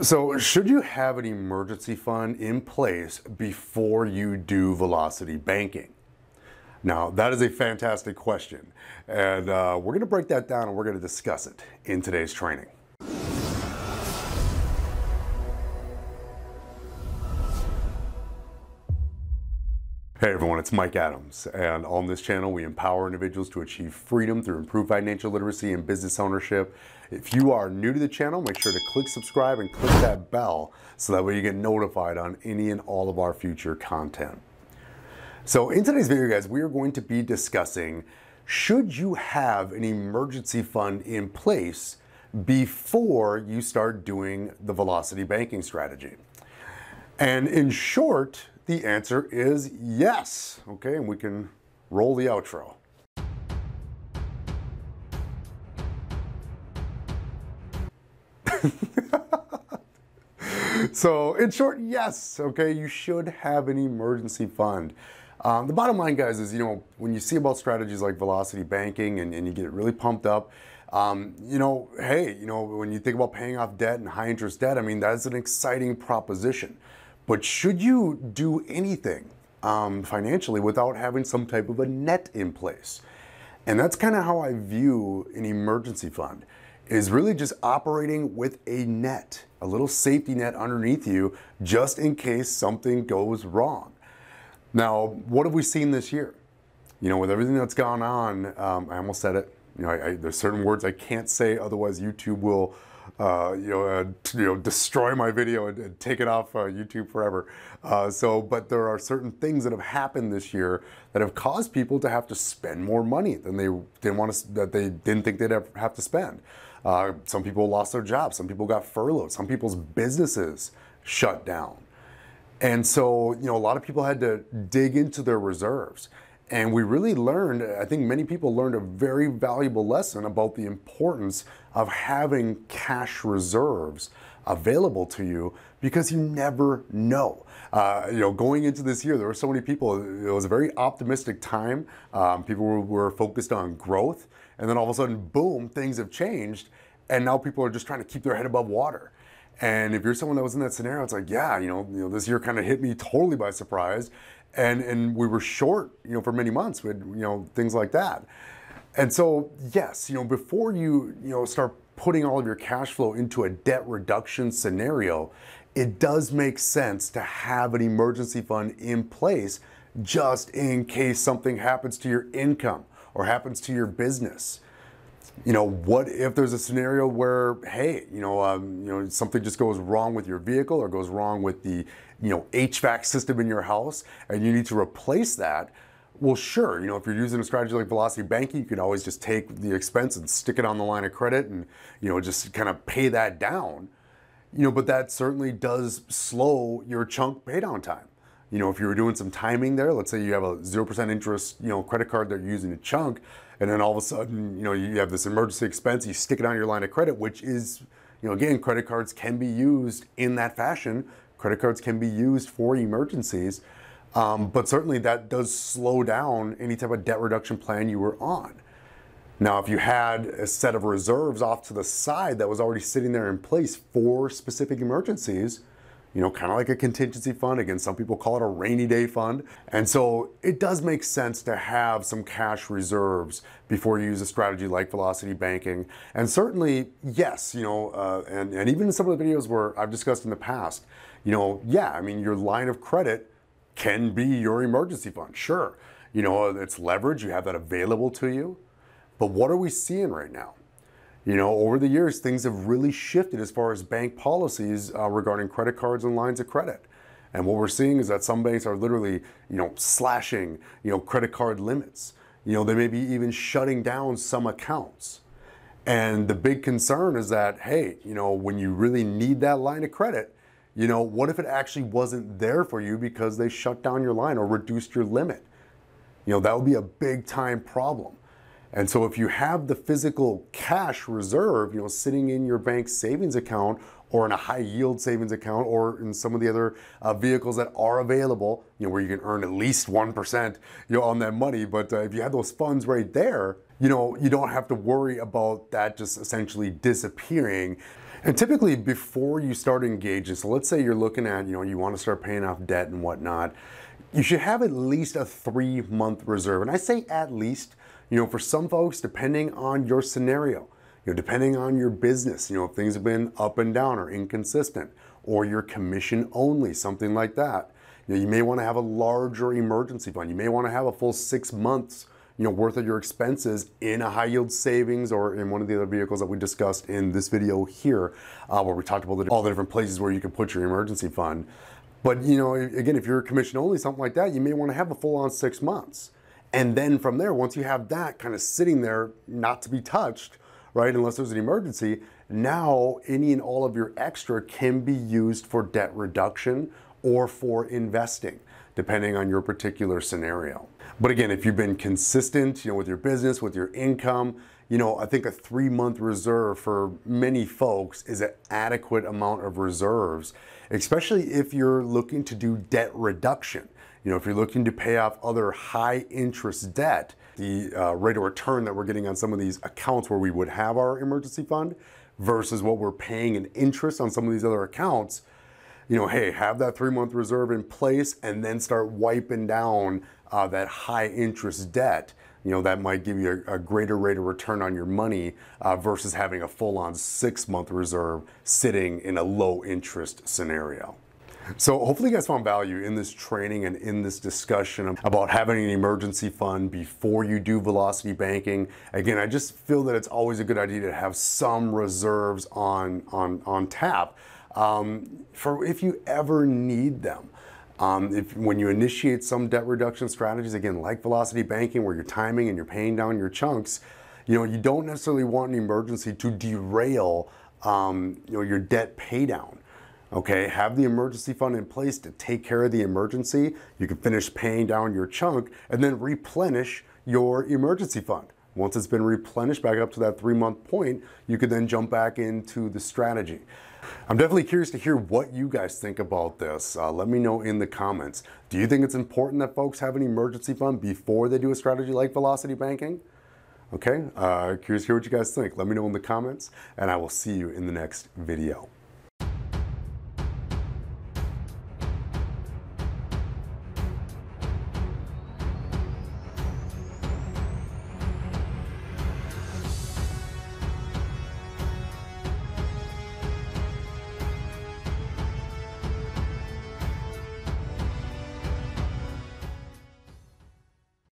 So should you have an emergency fund in place before you do velocity banking? Now, that is a fantastic question, and uh, we're going to break that down and we're going to discuss it in today's training. Hey everyone, it's Mike Adams, and on this channel we empower individuals to achieve freedom through improved financial literacy and business ownership. If you are new to the channel, make sure to click subscribe and click that bell so that way you get notified on any and all of our future content. So in today's video guys, we are going to be discussing should you have an emergency fund in place before you start doing the velocity banking strategy? And in short, the answer is yes. Okay, and we can roll the outro. so in short, yes, okay, you should have an emergency fund. Um, the bottom line, guys, is you know when you see about strategies like velocity banking and, and you get really pumped up, um, you know, hey, you know when you think about paying off debt and high interest debt, I mean that's an exciting proposition. But should you do anything um, financially without having some type of a net in place? And that's kind of how I view an emergency fund is really just operating with a net, a little safety net underneath you just in case something goes wrong. Now, what have we seen this year? You know, with everything that's gone on, um, I almost said it. You know, I, I, there's certain words I can't say, otherwise YouTube will uh, you know, uh, you know, destroy my video and, and take it off uh, YouTube forever. Uh, so, but there are certain things that have happened this year that have caused people to have to spend more money than they didn't want to, that they didn't think they'd have to spend. Uh, some people lost their jobs. Some people got furloughed. Some people's businesses shut down. And so, you know, a lot of people had to dig into their reserves. And we really learned, I think many people learned a very valuable lesson about the importance of having cash reserves available to you because you never know. Uh, you know, going into this year, there were so many people, it was a very optimistic time. Um, people were, were focused on growth. And then all of a sudden, boom, things have changed. And now people are just trying to keep their head above water. And if you're someone that was in that scenario, it's like, yeah, you know, you know this year kind of hit me totally by surprise. And, and we were short, you know, for many months with, you know, things like that. And so, yes, you know, before you, you know, start putting all of your cash flow into a debt reduction scenario, it does make sense to have an emergency fund in place just in case something happens to your income or happens to your business you know, what if there's a scenario where, hey, you know, um, you know, something just goes wrong with your vehicle or goes wrong with the, you know, HVAC system in your house, and you need to replace that. Well, sure, you know, if you're using a strategy like velocity banking, you can always just take the expense and stick it on the line of credit, and you know, just kind of pay that down. You know, but that certainly does slow your chunk paydown time. You know, if you were doing some timing there, let's say you have a 0% interest, you know, credit card that you're using a chunk, and then all of a sudden, you know, you have this emergency expense, you stick it on your line of credit, which is, you know, again, credit cards can be used in that fashion. Credit cards can be used for emergencies, um, but certainly that does slow down any type of debt reduction plan you were on. Now, if you had a set of reserves off to the side that was already sitting there in place for specific emergencies, you know, kind of like a contingency fund. Again, some people call it a rainy day fund. And so it does make sense to have some cash reserves before you use a strategy like velocity banking. And certainly, yes, you know, uh, and, and even in some of the videos where I've discussed in the past, you know, yeah, I mean, your line of credit can be your emergency fund, sure. You know, it's leverage, you have that available to you. But what are we seeing right now? You know, over the years, things have really shifted as far as bank policies uh, regarding credit cards and lines of credit. And what we're seeing is that some banks are literally, you know, slashing, you know, credit card limits. You know, they may be even shutting down some accounts. And the big concern is that, hey, you know, when you really need that line of credit, you know, what if it actually wasn't there for you because they shut down your line or reduced your limit? You know, that would be a big time problem. And so if you have the physical cash reserve, you know, sitting in your bank savings account or in a high yield savings account or in some of the other uh, vehicles that are available, you know, where you can earn at least 1%, you know, on that money. But uh, if you have those funds right there, you know, you don't have to worry about that just essentially disappearing. And typically before you start engaging, so let's say you're looking at, you know, you want to start paying off debt and whatnot, you should have at least a three month reserve. And I say at least you know, for some folks, depending on your scenario, you know, depending on your business, you know, if things have been up and down or inconsistent, or your commission only, something like that, you, know, you may want to have a larger emergency fund. You may want to have a full six months you know, worth of your expenses in a high yield savings or in one of the other vehicles that we discussed in this video here, uh, where we talked about the, all the different places where you can put your emergency fund. But you know, again, if you're commission only, something like that, you may want to have a full on six months. And then from there, once you have that kind of sitting there, not to be touched, right, unless there's an emergency, now any and all of your extra can be used for debt reduction or for investing depending on your particular scenario. But again, if you've been consistent, you know, with your business, with your income, you know, I think a 3-month reserve for many folks is an adequate amount of reserves, especially if you're looking to do debt reduction you know, if you're looking to pay off other high interest debt, the uh, rate of return that we're getting on some of these accounts where we would have our emergency fund versus what we're paying in interest on some of these other accounts, you know, hey, have that three month reserve in place and then start wiping down uh, that high interest debt. You know, that might give you a, a greater rate of return on your money uh, versus having a full on six month reserve sitting in a low interest scenario. So hopefully you guys found value in this training and in this discussion about having an emergency fund before you do velocity banking. Again, I just feel that it's always a good idea to have some reserves on, on, on tap um, for if you ever need them. Um, if, when you initiate some debt reduction strategies, again, like velocity banking, where you're timing and you're paying down your chunks, you know, you don't necessarily want an emergency to derail um, you know, your debt paydown okay? Have the emergency fund in place to take care of the emergency. You can finish paying down your chunk and then replenish your emergency fund. Once it's been replenished back up to that three month point, you could then jump back into the strategy. I'm definitely curious to hear what you guys think about this. Uh, let me know in the comments. Do you think it's important that folks have an emergency fund before they do a strategy like velocity banking? Okay, uh, curious to hear what you guys think. Let me know in the comments, and I will see you in the next video.